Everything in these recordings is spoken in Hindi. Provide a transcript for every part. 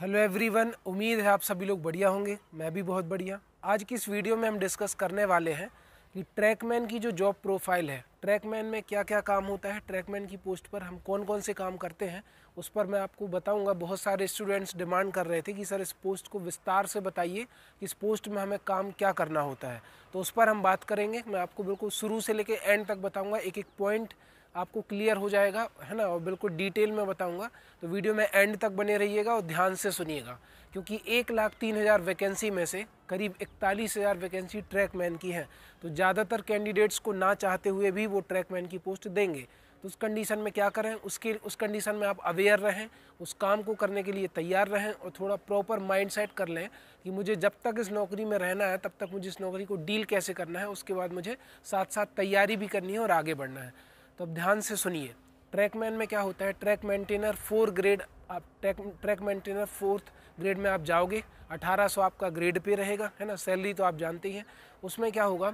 हेलो एवरीवन उम्मीद है आप सभी लोग बढ़िया होंगे मैं भी बहुत बढ़िया आज की इस वीडियो में हम डिस्कस करने वाले हैं कि ट्रैकमैन की जो जॉब प्रोफाइल है ट्रैकमैन में क्या क्या काम होता है ट्रैकमैन की पोस्ट पर हम कौन कौन से काम करते हैं उस पर मैं आपको बताऊंगा बहुत सारे स्टूडेंट्स डिमांड कर रहे थे कि सर इस पोस्ट को विस्तार से बताइए कि इस पोस्ट में हमें काम क्या करना होता है तो उस पर हम बात करेंगे मैं आपको बिल्कुल शुरू से लेकर एंड तक बताऊँगा एक एक पॉइंट आपको क्लियर हो जाएगा है ना और बिल्कुल डिटेल में बताऊंगा तो वीडियो में एंड तक बने रहिएगा और ध्यान से सुनिएगा क्योंकि एक लाख तीन हज़ार वैकेंसी में से करीब इकतालीस हज़ार वैकेंसी ट्रैकमैन की है तो ज़्यादातर कैंडिडेट्स को ना चाहते हुए भी वो ट्रैकमैन की पोस्ट देंगे तो उस कंडीशन में क्या करें उसके उस कंडीशन में आप अवेयर रहें उस काम को करने के लिए तैयार रहें और थोड़ा प्रॉपर माइंड सेट कर लें कि मुझे जब तक इस नौकरी में रहना है तब तक मुझे इस नौकरी को डील कैसे करना है उसके बाद मुझे साथ साथ तैयारी भी करनी है और आगे बढ़ना है तो अब ध्यान से सुनिए ट्रैकमैन में क्या होता है ट्रैक मेंटेनर फोर ग्रेड आप track track maintainer fourth grade में आप जाओगे 1800 आपका ग्रेड पे रहेगा है ना सैलरी तो आप जानते ही हैं उसमें क्या होगा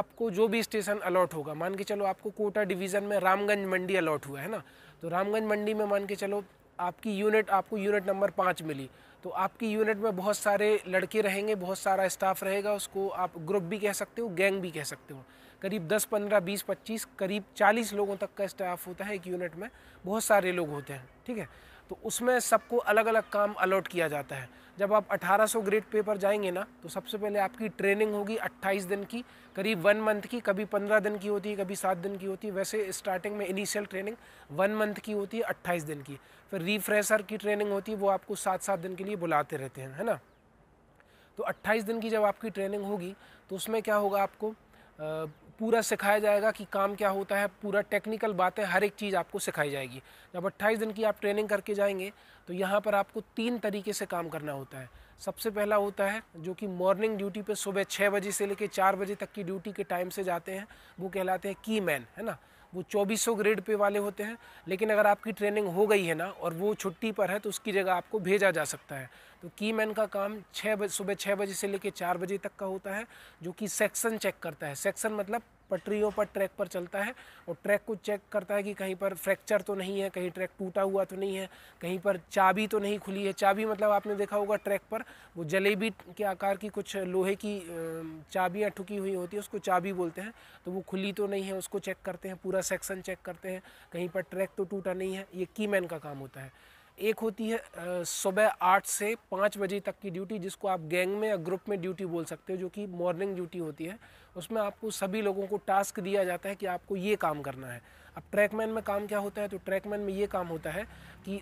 आपको जो भी स्टेशन अलॉट होगा मान के चलो आपको कोटा डिवीज़न में रामगंज मंडी अलॉट हुआ है ना तो रामगंज मंडी में मान के चलो आपकी यूनिट आपको यूनिट नंबर पाँच मिली तो आपकी यूनिट में बहुत सारे लड़के रहेंगे बहुत सारा स्टाफ रहेगा उसको आप ग्रुप भी कह सकते हो गैंग भी कह सकते हो करीब 10 15 20 25 करीब 40 लोगों तक का स्टाफ होता है एक यूनिट में बहुत सारे लोग होते हैं ठीक है तो उसमें सबको अलग अलग काम अलॉट किया जाता है जब आप 1800 ग्रेड पेपर जाएंगे ना तो सबसे पहले आपकी ट्रेनिंग होगी 28 दिन की करीब वन मंथ की कभी 15 दिन की होती है कभी सात दिन की होती है वैसे स्टार्टिंग में इनिशियल ट्रेनिंग वन मंथ की होती है अट्ठाईस दिन की फिर रिफ्रेशर की ट्रेनिंग होती है वो आपको सात सात दिन के लिए बुलाते रहते हैं है ना तो अट्ठाईस दिन की जब आपकी ट्रेनिंग होगी तो उसमें क्या होगा आपको पूरा सिखाया जाएगा कि काम क्या होता है पूरा टेक्निकल बातें हर एक चीज़ आपको सिखाई जाएगी जब अट्ठाईस दिन की आप ट्रेनिंग करके जाएंगे तो यहाँ पर आपको तीन तरीके से काम करना होता है सबसे पहला होता है जो कि मॉर्निंग ड्यूटी पे सुबह छः बजे से लेकर चार बजे तक की ड्यूटी के टाइम से जाते हैं वो कहलाते हैं की मैन है ना वो सौ ग्रेड पे वाले होते हैं लेकिन अगर आपकी ट्रेनिंग हो गई है ना और वो छुट्टी पर है तो उसकी जगह आपको भेजा जा सकता है तो की मैन का काम छः बजे सुबह छः बजे से लेकर चार बजे तक का होता है जो कि सेक्शन चेक करता है सेक्शन मतलब पटरियों पर ट्रैक पर चलता है और ट्रैक को चेक करता है कि कहीं पर फ्रैक्चर तो नहीं है कहीं ट्रैक टूटा हुआ तो नहीं है कहीं पर चाबी तो नहीं खुली है चाबी मतलब आपने देखा होगा ट्रैक पर वो जलेबी के आकार की कुछ लोहे की चाबियाँ ठुकी हुई होती है उसको चाबी बोलते हैं तो वो खुली तो नहीं है उसको चेक करते हैं पूरा सेक्शन चेक करते हैं कहीं पर ट्रैक तो टूटा नहीं है ये की मैन का काम होता है एक होती है सुबह आठ से पाँच बजे तक की ड्यूटी जिसको आप गैंग में या ग्रुप में ड्यूटी बोल सकते हो जो कि मॉर्निंग ड्यूटी होती है उसमें आपको सभी लोगों को टास्क दिया जाता है कि आपको ये काम करना है अब ट्रैकमैन में काम क्या होता है तो ट्रैकमैन में ये काम होता है कि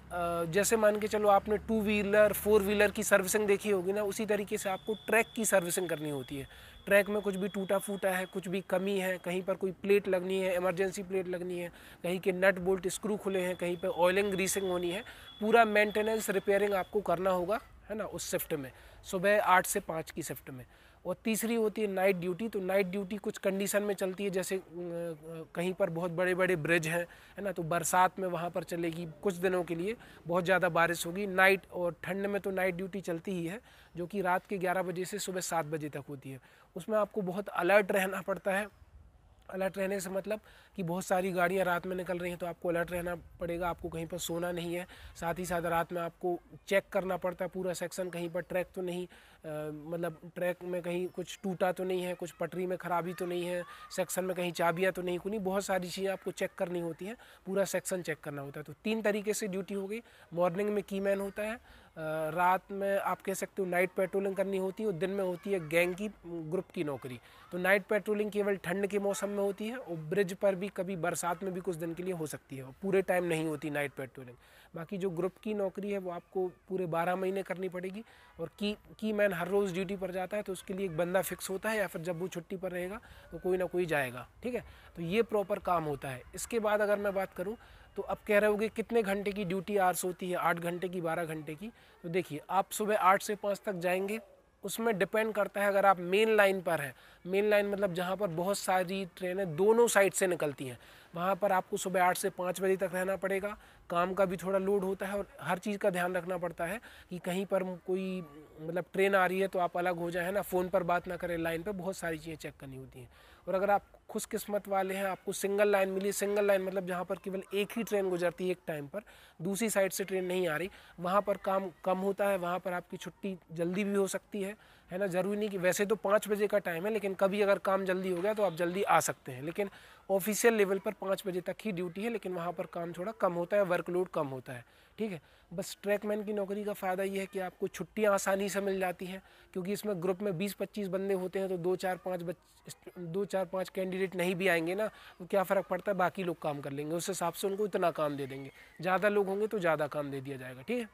जैसे मान के चलो आपने टू व्हीलर फोर व्हीलर की सर्विसिंग देखी होगी ना उसी तरीके से आपको ट्रैक की सर्विसिंग करनी होती है ट्रैक में कुछ भी टूटा फूटा है कुछ भी कमी है कहीं पर कोई प्लेट लगनी है इमरजेंसी प्लेट लगनी है कहीं के नट बोल्ट स्क्रू खुले हैं कहीं पर ऑयलिंग ग्रीसिंग होनी है पूरा मेंटेनेंस रिपेयरिंग आपको करना होगा है ना उस शिफ्ट में सुबह आठ से पाँच की शिफ्ट में और तीसरी होती है नाइट ड्यूटी तो नाइट ड्यूटी कुछ कंडीशन में चलती है जैसे कहीं पर बहुत बड़े बड़े ब्रिज हैं है ना तो बरसात में वहाँ पर चलेगी कुछ दिनों के लिए बहुत ज़्यादा बारिश होगी नाइट और ठंड में तो नाइट ड्यूटी चलती ही है जो कि रात के ग्यारह बजे से सुबह सात बजे तक होती है उसमें आपको बहुत अलर्ट रहना पड़ता है अलर्ट रहने से मतलब कि बहुत सारी गाड़ियाँ रात में निकल रही हैं तो आपको अलर्ट रहना पड़ेगा आपको कहीं पर सोना नहीं है साथ ही साथ रात में आपको चेक करना पड़ता है पूरा सेक्शन कहीं पर ट्रैक तो नहीं आ, मतलब ट्रैक में कहीं कुछ टूटा तो नहीं है कुछ पटरी में खराबी तो नहीं है सेक्शन में कहीं चाबियाँ तो नहीं कुनी बहुत सारी चीज़ें आपको चेक करनी होती हैं पूरा सेक्शन चेक करना होता है तो तीन तरीके से ड्यूटी हो गई मॉर्निंग में की मैन होता है रात में आप कह सकते हो नाइट पेट्रोलिंग करनी होती है और दिन में होती है गैंग की ग्रुप की नौकरी तो नाइट पेट्रोलिंग केवल ठंड के मौसम में होती है और ब्रिज पर भी कभी बरसात में भी कुछ दिन के लिए हो सकती है और पूरे टाइम नहीं होती नाइट पेट्रोलिंग बाकी जो ग्रुप की नौकरी है वो आपको पूरे बारह महीने करनी पड़ेगी और की की मैन हर रोज़ ड्यूटी पर जाता है तो उसके लिए एक बंदा फिक्स होता है या फिर जब वो छुट्टी पर रहेगा तो कोई ना कोई जाएगा ठीक है तो ये प्रॉपर काम होता है इसके बाद अगर मैं बात करूँ तो अब कह रहे होगे कितने घंटे की ड्यूटी आर्स होती है आठ घंटे की बारह घंटे की तो देखिए आप सुबह आठ से पाँच तक जाएंगे उसमें डिपेंड करता है अगर आप मेन लाइन पर हैं मेन लाइन मतलब जहाँ पर बहुत सारी ट्रेनें दोनों साइड से निकलती हैं वहाँ पर आपको सुबह आठ से पाँच बजे तक रहना पड़ेगा काम का भी थोड़ा लोड होता है और हर चीज़ का ध्यान रखना पड़ता है कि कहीं पर कोई मतलब ट्रेन आ रही है तो आप अलग हो जाए ना फ़ोन पर बात ना करें लाइन पर बहुत सारी चीज़ें चेक करनी होती हैं और अगर आप खुशकिस्मत वाले हैं आपको सिंगल लाइन मिली सिंगल लाइन मतलब जहाँ पर केवल एक ही ट्रेन गुजरती है एक टाइम पर दूसरी साइड से ट्रेन नहीं आ रही वहाँ पर काम कम होता है वहाँ पर आपकी छुट्टी जल्दी भी हो सकती है है ना ज़रूरी नहीं कि वैसे तो पाँच बजे का टाइम है लेकिन कभी अगर काम जल्दी हो गया तो आप जल्दी आ सकते हैं लेकिन ऑफिशियल लेवल पर पाँच बजे तक ही ड्यूटी है लेकिन वहाँ पर काम थोड़ा कम होता है वर्कलोड कम होता है ठीक है बस ट्रैकमैन की नौकरी का फ़ायदा ये है कि आपको छुट्टियाँ आसानी से मिल जाती हैं क्योंकि इसमें ग्रुप में बीस पच्चीस बंदे होते हैं तो दो चार पाँच बच दो चार पाँच कैंडिडेट नहीं भी आएंगे ना तो क्या फ़र्क पड़ता है बाकी लोग काम कर लेंगे उस हिसाब से उनको इतना काम दे देंगे ज़्यादा लोग होंगे तो ज़्यादा काम दे दिया जाएगा ठीक है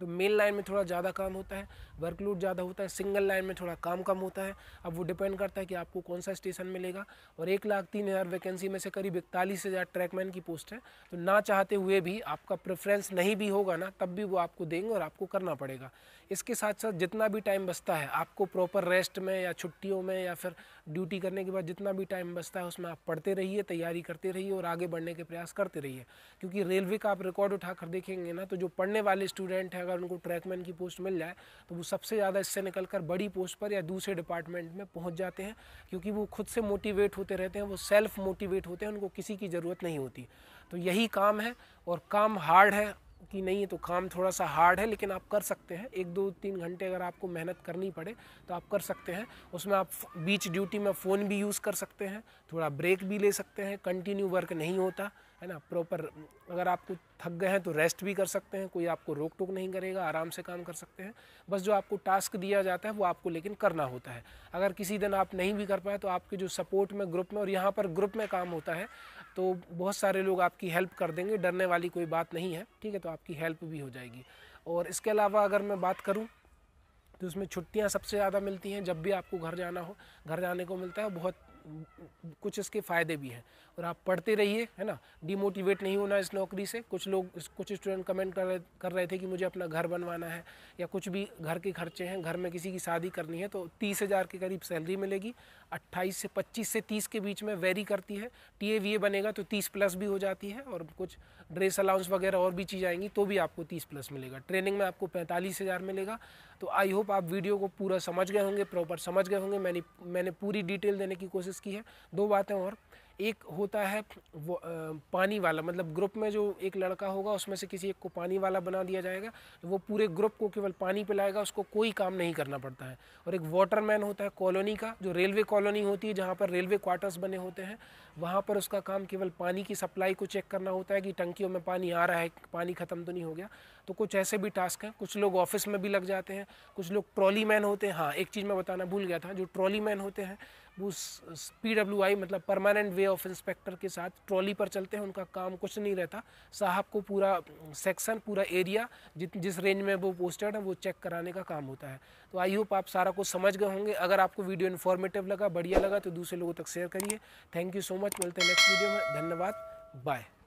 तो मेल लाइन में थोड़ा ज़्यादा काम होता है वर्कलोड ज़्यादा होता है सिंगल लाइन में थोड़ा काम कम होता है अब वो डिपेंड करता है कि आपको कौन सा स्टेशन मिलेगा और एक लाख तीन हज़ार वैकेंसी में से करीब इकतालीस हज़ार ट्रैकमैन की पोस्ट है तो ना चाहते हुए भी आपका प्रेफरेंस नहीं भी होगा ना तब भी वो आपको देंगे और आपको करना पड़ेगा इसके साथ साथ जितना भी टाइम बचता है आपको प्रॉपर रेस्ट में या छुट्टियों में या फिर ड्यूटी करने के बाद जितना भी टाइम बचता है उसमें आप पढ़ते रहिए तैयारी करते रहिए और आगे बढ़ने के प्रयास करते रहिए क्योंकि रेलवे का आप रिकॉर्ड उठा देखेंगे ना तो जो पढ़ने वाले स्टूडेंट हैं अगर उनको ट्रैकमैन की पोस्ट मिल जाए तो वो सबसे ज़्यादा इससे निकल कर बड़ी पोस्ट पर या दूसरे डिपार्टमेंट में पहुँच जाते हैं क्योंकि वो खुद से मोटिवेट होते रहते हैं वो सेल्फ मोटिवेट होते हैं उनको किसी की ज़रूरत नहीं होती तो यही काम है और काम हार्ड है कि नहीं है तो काम थोड़ा सा हार्ड है लेकिन आप कर सकते हैं एक दो तीन घंटे अगर आपको मेहनत करनी पड़े तो आप कर सकते हैं उसमें आप बीच ड्यूटी में फ़ोन भी यूज़ कर सकते हैं थोड़ा ब्रेक भी ले सकते हैं कंटिन्यू वर्क नहीं होता है ना प्रॉपर अगर आपको थक गए हैं तो रेस्ट भी कर सकते हैं कोई आपको रोक टोक नहीं करेगा आराम से काम कर सकते हैं बस जो आपको टास्क दिया जाता है वो आपको लेकिन करना होता है अगर किसी दिन आप नहीं भी कर पाए तो आपके जो सपोर्ट में ग्रुप में और यहाँ पर ग्रुप में काम होता है तो बहुत सारे लोग आपकी हेल्प कर देंगे डरने वाली कोई बात नहीं है ठीक है तो आपकी हेल्प भी हो जाएगी और इसके अलावा अगर मैं बात करूँ तो उसमें छुट्टियाँ सबसे ज़्यादा मिलती हैं जब भी आपको घर जाना हो घर जाने को मिलता है बहुत कुछ इसके फ़ायदे भी हैं और आप पढ़ते रहिए है ना डिमोटिवेट नहीं होना इस नौकरी से कुछ लोग कुछ स्टूडेंट कमेंट कर रहे कर रहे थे कि मुझे अपना घर बनवाना है या कुछ भी घर के खर्चे हैं घर में किसी की शादी करनी है तो तीस हज़ार के करीब सैलरी मिलेगी अट्ठाईस से पच्चीस से तीस के बीच में वेरी करती है टी ए वी ए बनेगा तो तीस प्लस भी हो जाती है और कुछ ड्रेस अलाउंस वगैरह और भी चीज़ आएंगी तो भी आपको तीस प्लस मिलेगा ट्रेनिंग में आपको पैंतालीस हज़ार मिलेगा तो आई होप आप वीडियो को पूरा समझ गए होंगे प्रॉपर समझ गए होंगे मैंने मैंने पूरी डिटेल देने की कोशिश एनालिसिस की है दो बातें और एक होता है वो आ, पानी वाला मतलब ग्रुप में जो एक लड़का होगा उसमें से किसी एक को पानी वाला बना दिया जाएगा वो पूरे ग्रुप को केवल पानी पिलाएगा उसको कोई काम नहीं करना पड़ता है और एक वाटरमैन होता है कॉलोनी का जो रेलवे कॉलोनी होती है जहाँ पर रेलवे क्वार्टर्स बने होते हैं वहाँ पर उसका काम केवल पानी की सप्लाई को चेक करना होता है कि टंकियों में पानी आ रहा है पानी ख़त्म तो नहीं हो गया तो कुछ ऐसे भी टास्क हैं कुछ लोग ऑफिस में भी लग जाते हैं कुछ लोग ट्रॉली मैन होते हैं हाँ एक चीज़ मैं बताना भूल गया था जो ट्रॉली मैन होते हैं वो पी डब्ल्यू आई मतलब परमानेंट वे ऑफ इंस्पेक्टर के साथ ट्रॉली पर चलते हैं उनका काम कुछ नहीं रहता साहब को पूरा सेक्शन पूरा एरिया जित जिस रेंज में वो पोस्टेड है वो चेक कराने का काम होता है तो आई होप आप सारा कुछ समझ गए होंगे अगर आपको वीडियो इन्फॉर्मेटिव लगा बढ़िया लगा तो दूसरे लोगों तक शेयर करिए थैंक यू सो मच मिलते हैं नेक्स्ट वीडियो में धन्यवाद बाय